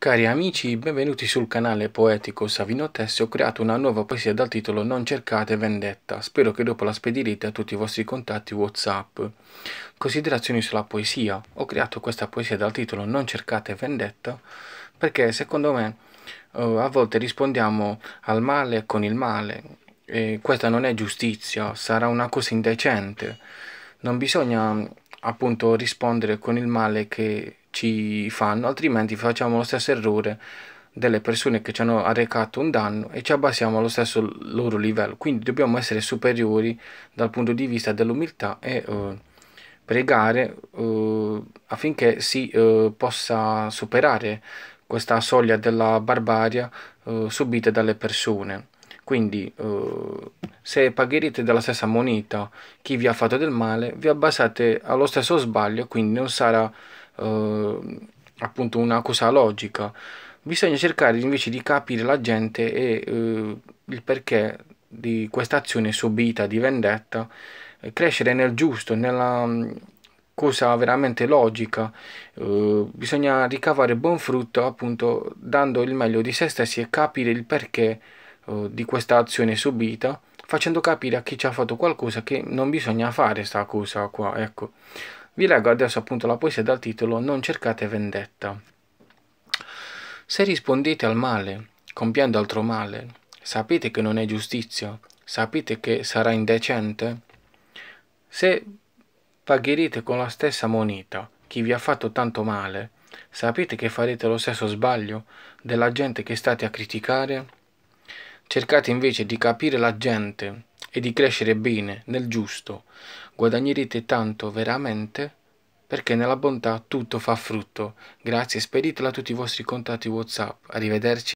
Cari amici, benvenuti sul canale poetico Savino Tessi, ho creato una nuova poesia dal titolo Non cercate vendetta, spero che dopo la spedirete a tutti i vostri contatti Whatsapp. Considerazioni sulla poesia, ho creato questa poesia dal titolo Non cercate vendetta perché secondo me eh, a volte rispondiamo al male con il male e questa non è giustizia, sarà una cosa indecente, non bisogna appunto rispondere con il male che ci fanno, altrimenti facciamo lo stesso errore delle persone che ci hanno arrecato un danno e ci abbassiamo allo stesso loro livello. Quindi dobbiamo essere superiori dal punto di vista dell'umiltà e eh, pregare eh, affinché si eh, possa superare questa soglia della barbaria eh, subita dalle persone. Quindi eh, se pagherete della stessa moneta chi vi ha fatto del male, vi abbassate allo stesso sbaglio, quindi non sarà eh, appunto una cosa logica, bisogna cercare invece di capire la gente e eh, il perché di questa azione subita di vendetta, eh, crescere nel giusto, nella mm, cosa veramente logica, eh, bisogna ricavare buon frutto appunto dando il meglio di se stessi e capire il perché eh, di questa azione subita, facendo capire a chi ci ha fatto qualcosa che non bisogna fare questa cosa qua, ecco. Vi leggo adesso appunto la poesia dal titolo Non cercate vendetta. Se rispondete al male, compiendo altro male, sapete che non è giustizia, sapete che sarà indecente? Se pagherete con la stessa moneta chi vi ha fatto tanto male, sapete che farete lo stesso sbaglio della gente che state a criticare? Cercate invece di capire la gente, e di crescere bene nel giusto, guadagnerete tanto veramente perché nella bontà tutto fa frutto. Grazie, speditela a tutti i vostri contatti WhatsApp. Arrivederci.